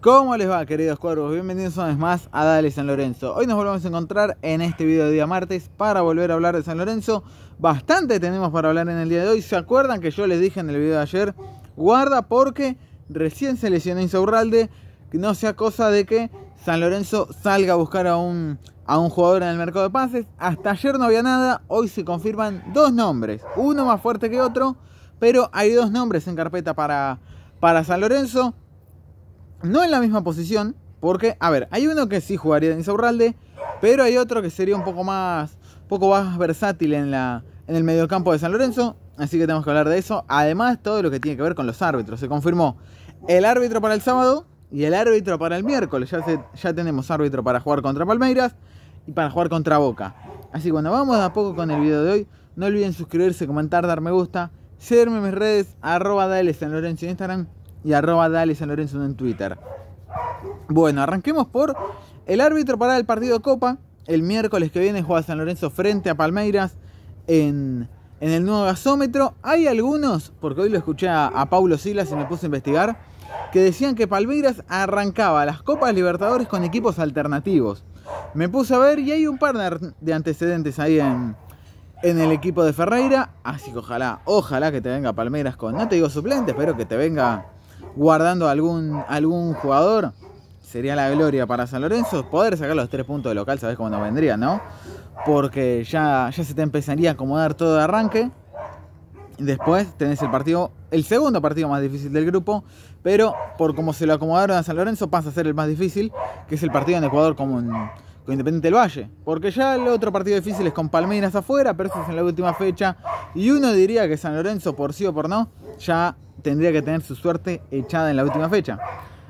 ¿Cómo les va queridos cuervos? Bienvenidos una vez más a Dale San Lorenzo. Hoy nos volvemos a encontrar en este video de día martes para volver a hablar de San Lorenzo. Bastante tenemos para hablar en el día de hoy. ¿Se acuerdan que yo les dije en el video de ayer? Guarda porque recién se lesionó que No sea cosa de que San Lorenzo salga a buscar a un, a un jugador en el mercado de pases. Hasta ayer no había nada. Hoy se confirman dos nombres. Uno más fuerte que otro. Pero hay dos nombres en carpeta para, para San Lorenzo. No en la misma posición, porque, a ver, hay uno que sí jugaría en Isaurralde, pero hay otro que sería un poco más, poco más versátil en, la, en el mediocampo de San Lorenzo, así que tenemos que hablar de eso. Además, todo lo que tiene que ver con los árbitros. Se confirmó el árbitro para el sábado y el árbitro para el miércoles. Ya, se, ya tenemos árbitro para jugar contra Palmeiras y para jugar contra Boca. Así que cuando vamos a poco con el video de hoy. No olviden suscribirse, comentar, dar me gusta. Seguirme en mis redes, arroba dale San Lorenzo en Instagram y arroba Dale San Lorenzo en Twitter. Bueno, arranquemos por el árbitro para el partido de Copa. El miércoles que viene juega San Lorenzo frente a Palmeiras en, el nuevo gasómetro. Hay algunos, porque hoy lo escuché a, Paulo Silas y me puse a investigar, que decían que Palmeiras arrancaba las Copas Libertadores con equipos alternativos. Me puse a ver y hay un par de antecedentes ahí en, en el equipo de Ferreira. Así que ojalá, ojalá que te venga Palmeiras con, no te digo suplente, pero que te venga guardando algún, algún jugador, sería la gloria para San Lorenzo poder sacar los tres puntos de local, sabes cómo nos vendría, ¿no? Porque ya, ya se te empezaría a acomodar todo de arranque. Después tenés el partido, el segundo partido más difícil del grupo, pero por como se lo acomodaron a San Lorenzo pasa a ser el más difícil, que es el partido en Ecuador como un Independiente del Valle. Porque ya el otro partido difícil es con Palmeiras afuera, pero es en la última fecha. Y uno diría que San Lorenzo, por sí o por no, ya tendría que tener su suerte echada en la última fecha.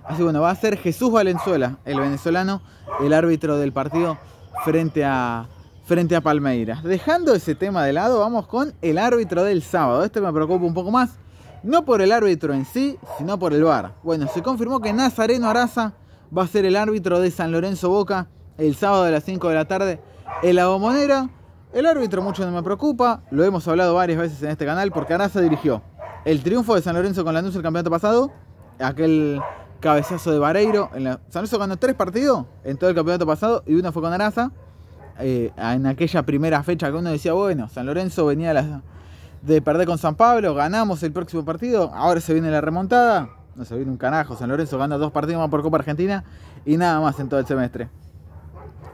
Así bueno, va a ser Jesús Valenzuela, el venezolano, el árbitro del partido frente a, frente a Palmeiras. Dejando ese tema de lado, vamos con el árbitro del sábado. Este me preocupa un poco más, no por el árbitro en sí, sino por el VAR. Bueno, se confirmó que Nazareno Araza va a ser el árbitro de San Lorenzo Boca el sábado a las 5 de la tarde en la bombonera. El árbitro mucho no me preocupa, lo hemos hablado varias veces en este canal porque Arasa dirigió el triunfo de San Lorenzo con Lanús el campeonato pasado, aquel cabezazo de Vareiro. San Lorenzo ganó tres partidos en todo el campeonato pasado y uno fue con Arasa. Eh, en aquella primera fecha que uno decía, bueno, San Lorenzo venía de perder con San Pablo, ganamos el próximo partido, ahora se viene la remontada. No se viene un canajo, San Lorenzo gana dos partidos más por Copa Argentina y nada más en todo el semestre.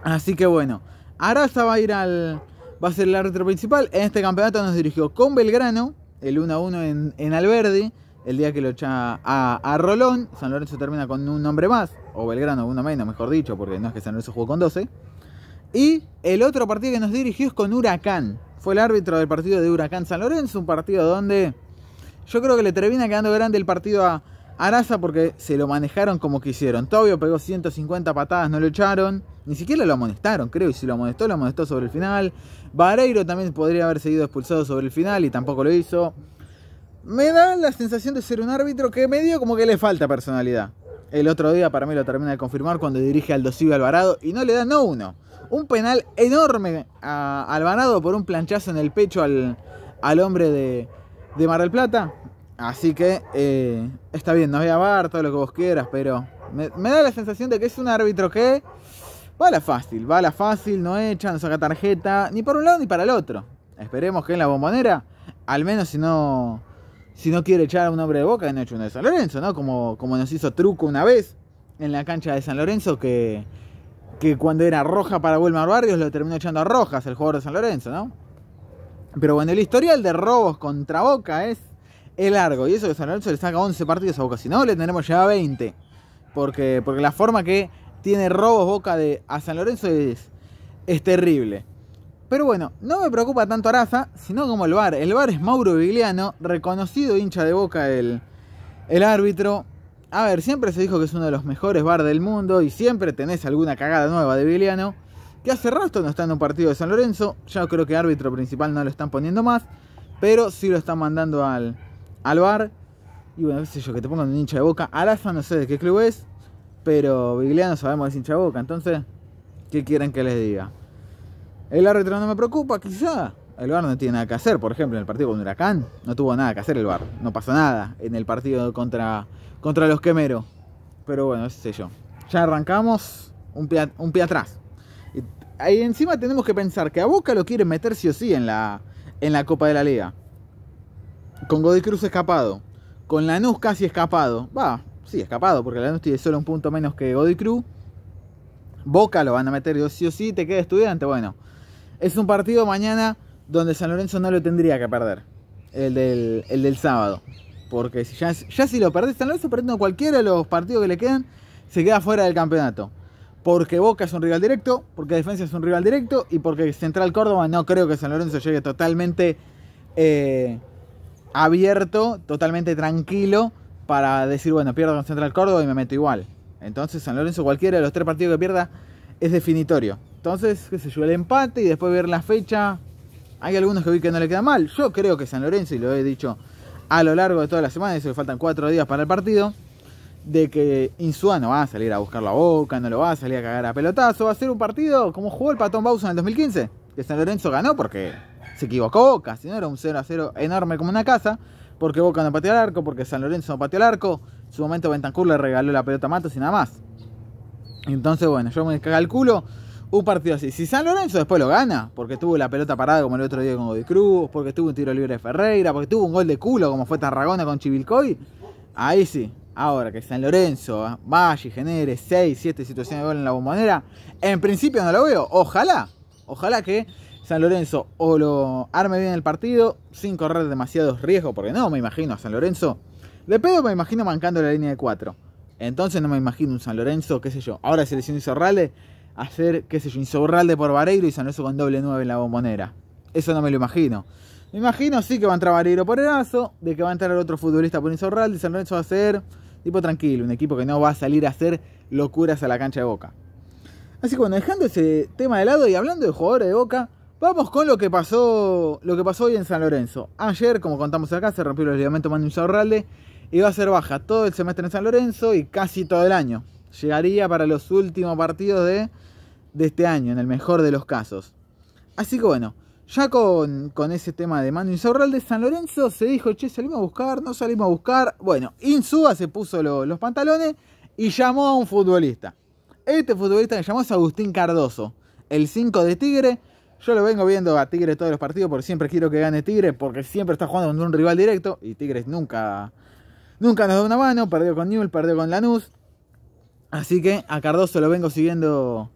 Así que bueno, Araza va a ir al. Va a ser el árbitro principal. En este campeonato nos dirigió con Belgrano, el 1 a 1 en, en Alberdi, el día que lo echa a, a, Rolón. San Lorenzo termina con un nombre más, o Belgrano uno menos, mejor dicho, porque no es que San Lorenzo jugó con 12. Y el otro partido que nos dirigió es con Huracán. Fue el árbitro del partido de Huracán San Lorenzo, un partido donde yo creo que le termina quedando grande el partido a, Arasa porque se lo manejaron como quisieron. Tobio pegó 150 patadas, no lo echaron. Ni siquiera lo amonestaron, creo. Y si lo amonestó, lo amonestó sobre el final. Vareiro también podría haber seguido expulsado sobre el final y tampoco lo hizo. Me da la sensación de ser un árbitro que medio como que le falta personalidad. El otro día para mí lo termina de confirmar cuando dirige al Dosivo Alvarado y no le da no uno. Un penal enorme a Alvarado por un planchazo en el pecho al, hombre de Mar del Plata Así que eh, está bien, no voy a bar, todo lo que vos quieras, pero me, da la sensación de que es un árbitro que va a la fácil, va a la fácil, no echa, no saca tarjeta, ni por un lado ni para el otro. Esperemos que en la bombonera, al menos si no, si no quiere echar a un hombre de boca, no eche uno de San Lorenzo, ¿no? Como, como nos hizo truco una vez en la cancha de San Lorenzo, que, que cuando era roja para Wilmar Barrios lo terminó echando a rojas el jugador de San Lorenzo, ¿no? Pero bueno, el historial de robos contra boca es el largo. Y eso de San Lorenzo le saca 11 partidos a Boca. Si no, le tenemos ya 20. Porque, porque la forma que tiene Robo Boca de, a San Lorenzo es, es terrible. Pero bueno, no me preocupa tanto Raza, sino como el VAR. El VAR es Mauro Vigliano, reconocido hincha de Boca el, el árbitro. A ver, siempre se dijo que es uno de los mejores VAR del mundo y siempre tenés alguna cagada nueva de Vigliano. Que hace rato no está en un partido de San Lorenzo. Ya creo que árbitro principal no lo están poniendo más. Pero sí lo están mandando al, al bar. Y bueno, qué sé yo, que te pongan un hincha de boca. Alasa no sé de qué club es, pero no sabemos es hincha de boca. Entonces, ¿qué quieren que les diga? El árbitro no me preocupa, quizá. El bar no tiene nada que hacer. Por ejemplo, en el partido con Huracán no tuvo nada que hacer el bar. No pasó nada en el partido contra, contra los Quemeros. Pero bueno, sé yo. Ya arrancamos un pie, un pie atrás. Y ahí encima tenemos que pensar que a Boca lo quieren meter sí o sí en la, en la Copa de la Liga con Godoy Cruz escapado, con Lanús casi escapado, va, sí, escapado, porque Lanús tiene solo un punto menos que Godoy Cruz. Boca lo van a meter, yo sí o sí, te queda estudiante, bueno. Es un partido mañana donde San Lorenzo no lo tendría que perder, el del, el del sábado. Porque si ya, si lo perdés, San Lorenzo perdiendo cualquiera de los partidos que le quedan, se queda fuera del campeonato. Porque Boca es un rival directo, porque Defensa es un rival directo y porque Central Córdoba no creo que San Lorenzo llegue totalmente... Eh, abierto, totalmente tranquilo, para decir, bueno, pierdo con Central Córdoba y me meto igual. Entonces San Lorenzo cualquiera de los tres partidos que pierda es definitorio. Entonces, que se yo, el empate y después ver la fecha. Hay algunos que vi que no le queda mal. Yo creo que San Lorenzo, y lo he dicho a lo largo de toda la semana, eso le faltan cuatro días para el partido, de que Insúa no va a salir a buscar la boca, no lo va a salir a cagar a pelotazo, va a ser un partido como jugó el Patón Bausa en el 2015, que San Lorenzo ganó porque se equivocó Boca, si no era un 0 a 0 enorme como una casa, porque Boca no pateó al arco, porque San Lorenzo no pateó el arco, en su momento Bentancur le regaló la pelota a Matos y nada más. Entonces, bueno, yo me culo un partido así. Si San Lorenzo después lo gana, porque tuvo la pelota parada como el otro día con Godoy Cruz, porque tuvo un tiro libre de Ferreira, porque tuvo un gol de culo como fue Tarragona con Chivilcoy, ahí sí. Ahora que San Lorenzo ah, vaya y genere 6, 7 situaciones de gol en la bombonera, en principio no lo veo. Ojalá, ojalá que San Lorenzo o lo arme bien el partido sin correr demasiados riesgos, porque no me imagino a San Lorenzo. De pedo me imagino mancando la línea de 4. Entonces no me imagino un San Lorenzo, qué sé yo. Ahora selección Insorralde, hacer, qué sé yo, Insorralde por Vareiro y San Lorenzo con doble 9 en la bombonera. Eso no me lo imagino. Me imagino sí que va a entrar Vareiro por el aso de que va a entrar el otro futbolista por Insorralde y San Lorenzo va a ser tipo tranquilo, un equipo que no va a salir a hacer locuras a la cancha de Boca. Así que bueno, dejando ese tema de lado y hablando de jugadores de Boca, Vamos con lo que pasó lo que pasó hoy en San Lorenzo. Ayer, como contamos acá, se rompió el ligamento Manu Insaurralde y va a ser baja todo el semestre en San Lorenzo y casi todo el año. Llegaría para los últimos partidos de, este año, en el mejor de los casos. Así que bueno, ya con, ese tema de Manu Insaurralde, San Lorenzo se dijo, che, salimos a buscar, no salimos a buscar. Bueno, Insúa se puso los pantalones y llamó a un futbolista. Este futbolista que llamó es Agustín Cardoso, el 5 de Tigre yo lo vengo viendo a Tigres todos los partidos, porque siempre quiero que gane Tigres, porque siempre está jugando con un rival directo y Tigres nunca, nunca nos da una mano. Perdió con Newell, perdió con Lanús. Así que a Cardoso lo vengo siguiendo,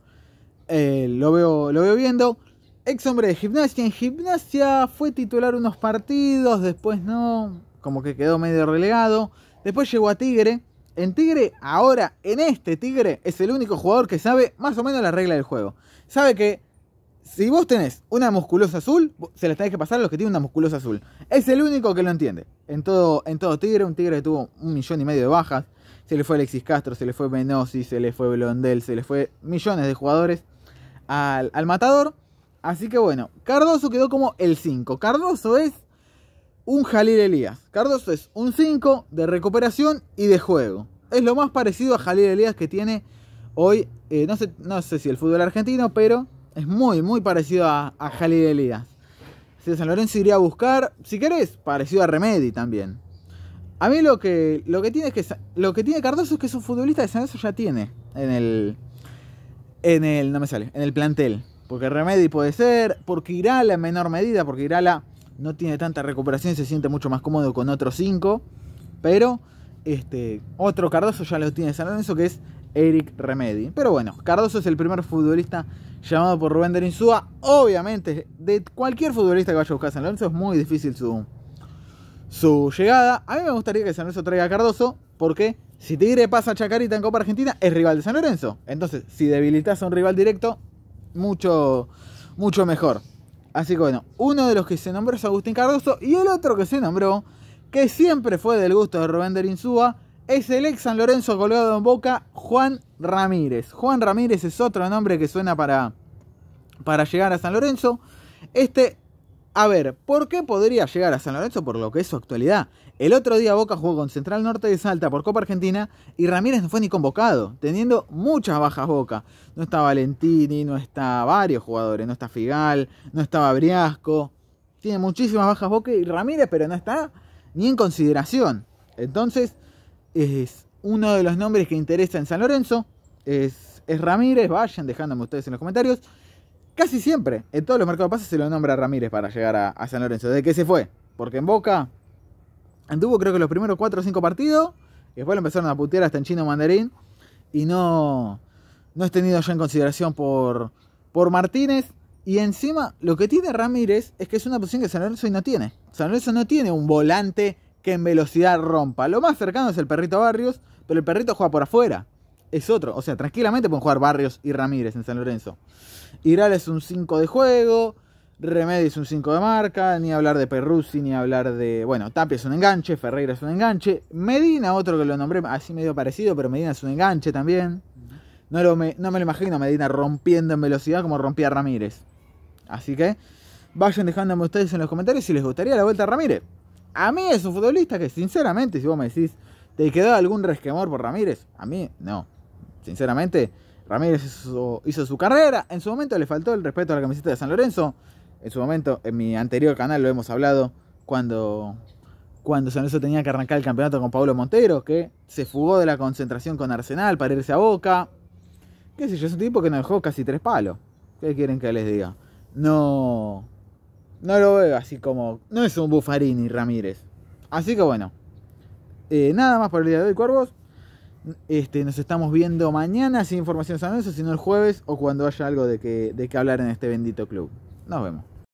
eh, lo, veo, lo veo viendo. Ex hombre de gimnasia. En gimnasia fue titular unos partidos, después no, como que quedó medio relegado. Después llegó a Tigre. En Tigre, ahora, en este Tigre, es el único jugador que sabe más o menos la regla del juego. Sabe que si vos tenés una musculosa azul, se la tenés que pasar a los que tienen una musculosa azul. Es el único que lo entiende. En todo, en todo Tigre, un Tigre que tuvo un millón y medio de bajas. Se le fue Alexis Castro, se le fue Menosi, se le fue Blondel, se le fue millones de jugadores al, matador. Así que bueno, Cardoso quedó como el 5. Cardoso es un Jalil Elías. Cardoso es un 5 de recuperación y de juego. Es lo más parecido a Jalil Elías que tiene hoy, eh, no, sé, no sé si el fútbol argentino, pero es muy, muy parecido a, a Jalil Elías. si San Lorenzo iría a buscar, si querés, parecido a Remedy también. A mí lo que, lo que tiene que lo que tiene Cardoso es que es un futbolista de San Lorenzo ya tiene en el en el no me sale, en el plantel, porque Remedy puede ser, porque Irala en menor medida, porque Irala no tiene tanta recuperación se siente mucho más cómodo con otros 5, pero este otro Cardoso ya lo tiene San Lorenzo que es Eric Remedi Pero bueno, Cardoso es el primer futbolista llamado por Rubén de Obviamente, de cualquier futbolista que vaya a buscar a San Lorenzo es muy difícil su, su llegada. A mí me gustaría que San Lorenzo traiga a Cardoso porque si Tigre pasa a Chacarita en Copa Argentina es rival de San Lorenzo. Entonces, si debilitas a un rival directo, mucho, mucho mejor. Así que bueno, uno de los que se nombró es Agustín Cardoso y el otro que se nombró, que siempre fue del gusto de Rubén de es el ex San Lorenzo colgado en boca, Juan Ramírez. Juan Ramírez es otro nombre que suena para, para llegar a San Lorenzo. Este, a ver, ¿por qué podría llegar a San Lorenzo? Por lo que es su actualidad. El otro día Boca jugó con Central Norte de Salta por Copa Argentina y Ramírez no fue ni convocado, teniendo muchas bajas Boca. No está Valentini, no está varios jugadores, no está Figal, no estaba Briasco. Tiene muchísimas bajas Boca y Ramírez, pero no está ni en consideración. Entonces, es uno de los nombres que interesa en San Lorenzo. Es, Ramírez, vayan dejándome ustedes en los comentarios. Casi siempre, en todos los mercados de pases se lo nombra Ramírez para llegar a, San Lorenzo. ¿De qué se fue? Porque en Boca anduvo creo que los primeros 4 o 5 partidos. después lo empezaron a putear hasta en chino mandarín. Y no, no es tenido ya en consideración por, por Martínez. Y encima, lo que tiene Ramírez es que es una posición que San Lorenzo no tiene. San Lorenzo no tiene un volante que en velocidad rompa. Lo más cercano es el perrito Barrios, pero el perrito juega por afuera. Es otro. O sea, tranquilamente pueden jugar Barrios y Ramírez en San Lorenzo. Iral es un 5 de juego. remedio es un 5 de marca. Ni hablar de Perruzzi, ni hablar de. Bueno, Tapia es un enganche. Ferreira es un enganche. Medina, otro que lo nombré así medio parecido, pero Medina es un enganche también. No, lo me, no me lo imagino Medina rompiendo en velocidad como rompía Ramírez. Así que vayan dejándome ustedes en los comentarios si les gustaría la vuelta a Ramírez. A mí es un futbolista que, sinceramente, si vos me decís, ¿te quedó algún resquemor por Ramírez? A mí, no. Sinceramente, Ramírez hizo, su carrera. En su momento le faltó el respeto a la camiseta de San Lorenzo. En su momento, en mi anterior canal lo hemos hablado, cuando, cuando San Lorenzo tenía que arrancar el campeonato con Pablo Montero, que se fugó de la concentración con Arsenal para irse a Boca. Qué sé yo, es un tipo que nos dejó casi tres palos. ¿Qué quieren que les diga? No, no lo veo así como. No es un Bufarini Ramírez. Así que bueno. Eh, nada más por el día de hoy, Cuervos. Este, nos estamos viendo mañana sin información sobre eso, sino el jueves o cuando haya algo de que, de que hablar en este bendito club. Nos vemos.